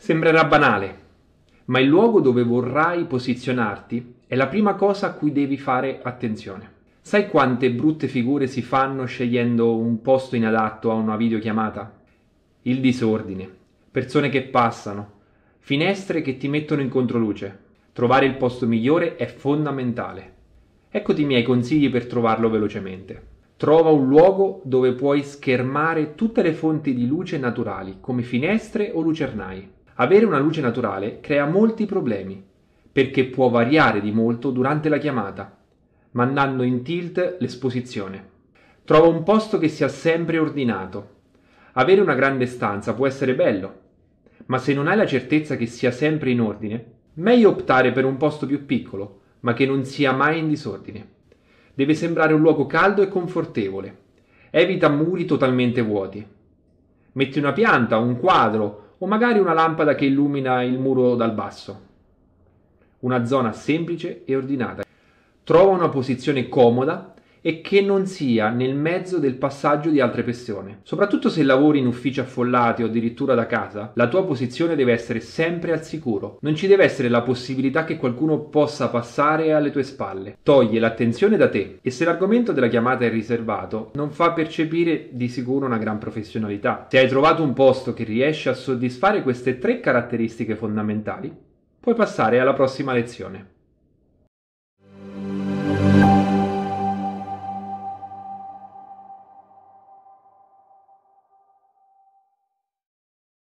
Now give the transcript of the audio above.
Sembrerà banale, ma il luogo dove vorrai posizionarti è la prima cosa a cui devi fare attenzione. Sai quante brutte figure si fanno scegliendo un posto inadatto a una videochiamata? Il disordine, persone che passano, finestre che ti mettono in controluce. Trovare il posto migliore è fondamentale. Eccoti i miei consigli per trovarlo velocemente. Trova un luogo dove puoi schermare tutte le fonti di luce naturali, come finestre o lucernai. Avere una luce naturale crea molti problemi, perché può variare di molto durante la chiamata, mandando in tilt l'esposizione. Trova un posto che sia sempre ordinato. Avere una grande stanza può essere bello, ma se non hai la certezza che sia sempre in ordine, meglio optare per un posto più piccolo, ma che non sia mai in disordine. Deve sembrare un luogo caldo e confortevole. Evita muri totalmente vuoti. Metti una pianta, un quadro, o magari una lampada che illumina il muro dal basso. Una zona semplice e ordinata. Trova una posizione comoda e che non sia nel mezzo del passaggio di altre persone. Soprattutto se lavori in uffici affollati o addirittura da casa, la tua posizione deve essere sempre al sicuro. Non ci deve essere la possibilità che qualcuno possa passare alle tue spalle. Toglie l'attenzione da te e se l'argomento della chiamata è riservato, non fa percepire di sicuro una gran professionalità. Se hai trovato un posto che riesce a soddisfare queste tre caratteristiche fondamentali, puoi passare alla prossima lezione.